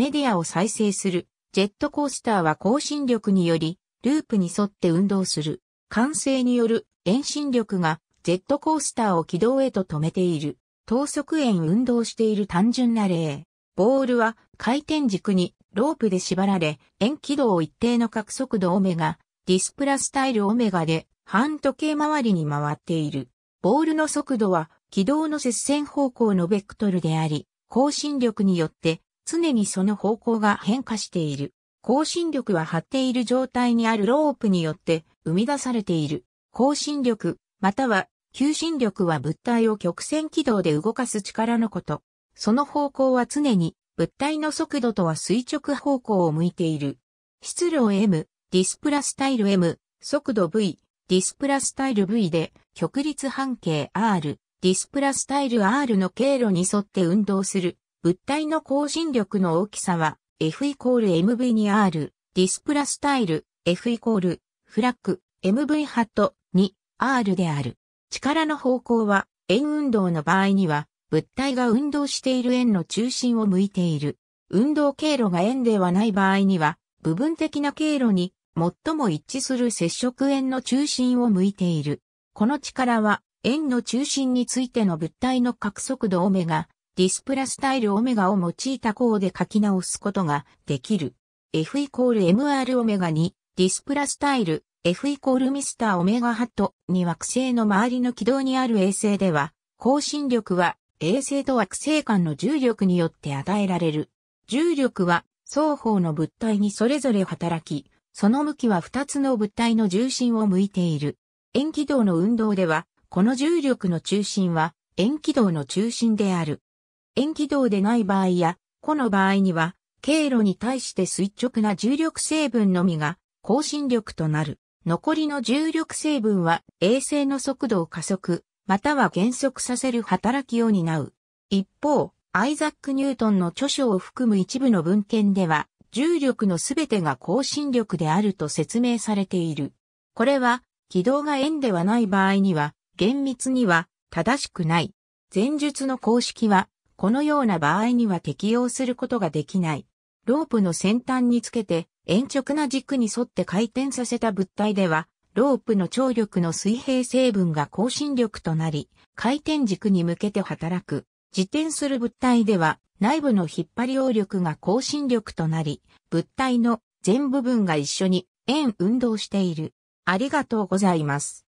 メディアを再生する。ジェットコースターは更新力により、ループに沿って運動する。慣性による遠心力がジェットコースターを軌道へと止めている。等速円運動している単純な例。ボールは回転軸にロープで縛られ、円軌道を一定の角速度オメガ、ディスプラスタイルオメガで半時計回りに回っている。ボールの速度は軌道の接線方向のベクトルであり、更新力によって常にその方向が変化している。更新力は張っている状態にあるロープによって生み出されている。更新力、または求心力は物体を曲線軌道で動かす力のこと。その方向は常に物体の速度とは垂直方向を向いている。質量 M、ディスプラスタイル M、速度 V、ディスプラスタイル V で極率半径 R、ディスプラスタイル R の経路に沿って運動する物体の更新力の大きさは F イコール MV に R、ディスプラスタイル F イコールフラッグ MV ハットに R である。力の方向は円運動の場合には物体が運動している円の中心を向いている。運動経路が円ではない場合には部分的な経路に最も一致する接触円の中心を向いている。この力は円の中心についての物体の角速度オメガディスプラスタイルオメガを用いた項で書き直すことができる。F イコール MR オメガにディスプラスタイル F イコールミスターオメガハットに惑星の周りの軌道にある衛星では、更新力は衛星と惑星間の重力によって与えられる。重力は双方の物体にそれぞれ働き、その向きは2つの物体の重心を向いている。円軌道の運動では、この重力の中心は円軌道の中心である。塩軌道でない場合や、この場合には、経路に対して垂直な重力成分のみが更新力となる。残りの重力成分は衛星の速度を加速、または減速させる働きを担う。一方、アイザック・ニュートンの著書を含む一部の文献では、重力のすべてが更新力であると説明されている。これは、軌道が円ではない場合には、厳密には正しくない。前述の公式は、このような場合には適用することができない。ロープの先端につけて、円直な軸に沿って回転させた物体では、ロープの張力の水平成分が更新力となり、回転軸に向けて働く。自転する物体では、内部の引っ張り応力が更新力となり、物体の全部分が一緒に円運動している。ありがとうございます。